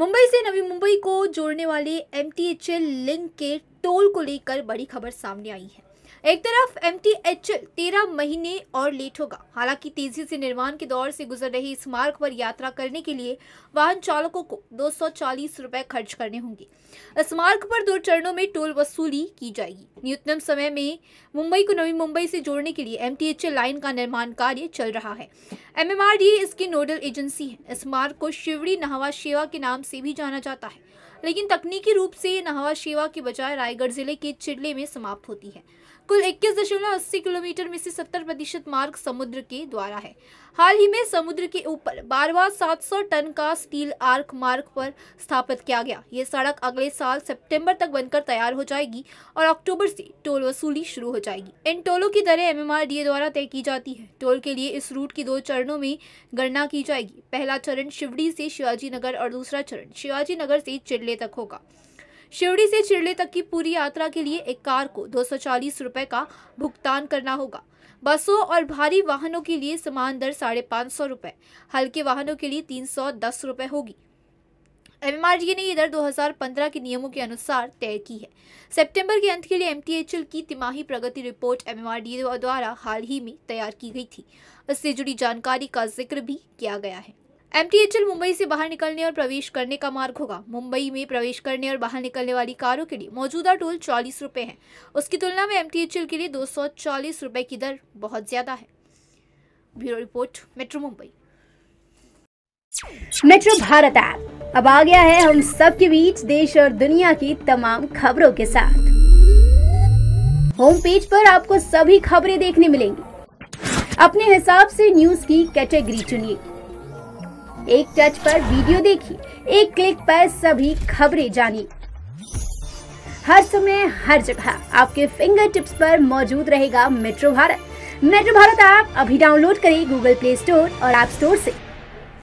मुंबई से नवी मुंबई को जोड़ने वाले एम लिंक के टोल को लेकर बड़ी खबर सामने आई है एक तरफ एम टी एच तेरह महीने और लेट होगा हालांकि तेजी से निर्माण के दौर से गुजर रहे इस मार्ग पर यात्रा करने के लिए वाहन चालकों को दो रुपए खर्च करने होंगे इस मार्ग पर दो चरणों में टोल वसूली की जाएगी न्यूनतम समय में मुंबई को नवी मुंबई से जोड़ने के लिए एम लाइन का निर्माण कार्य चल रहा है एम एम इसकी नोडल एजेंसी है इस मार्ग को शिवड़ी नहावा शेवा के नाम से भी जाना जाता है लेकिन तकनीकी रूप से नहावा शेवा के बजाय रायगढ़ जिले के चिड़ले में समाप्त होती है कुल इक्कीस दशमलव अस्सी किलोमीटर में से सत्तर प्रतिशत मार्ग समुद्र के द्वारा है हाल ही में समुद्र के ऊपर बारवा 700 टन का स्टील आर्क मार्ग पर स्थापित किया गया ये सड़क अगले साल सितंबर तक बनकर तैयार हो जाएगी और अक्टूबर से टोल वसूली शुरू हो जाएगी इन टोलों की दरें एमएमआरडीए द्वारा तय की जाती है टोल के लिए इस रूट की दो चरणों में गणना की जाएगी पहला चरण शिवडी से शिवाजी नगर और दूसरा चरण शिवाजी नगर से चिड़ले चिरले तक होगा शिवड़ी से चिरले तक की पूरी यात्रा के लिए एक कार को दो रुपए का भुगतान करना होगा बसों और भारी वाहनों के लिए समान दर साढ़े पाँच सौ रुपये हल्के वाहनों के लिए तीन सौ दस रुपये होगी एम ने यह दर 2015 के नियमों के अनुसार तय की है सितंबर के अंत के लिए एम की तिमाही प्रगति रिपोर्ट एम द्वारा हाल ही में तैयार की गई थी इससे जुड़ी जानकारी का जिक्र भी किया गया है एमटीएचएल मुंबई से बाहर निकलने और प्रवेश करने का मार्ग होगा मुंबई में प्रवेश करने और बाहर निकलने वाली कारों के लिए मौजूदा टोल चालीस रूपए है उसकी तुलना में एमटीएचएल के लिए दो सौ चालीस की दर बहुत ज्यादा है bureau report metro Mumbai metro Bharat app अब आ गया है हम सबके बीच देश और दुनिया की तमाम खबरों के साथ होम पेज पर आपको सभी खबरें देखने मिलेंगी अपने हिसाब से न्यूज की कैटेगरी चुनिए एक टच पर वीडियो देखिए एक क्लिक पर सभी खबरें जानिए हर समय हर जगह आपके फिंगर टिप्स पर मौजूद रहेगा metro Bharat metro Bharat app अभी डाउनलोड करें गूगल प्ले स्टोर और ऐप स्टोर ऐसी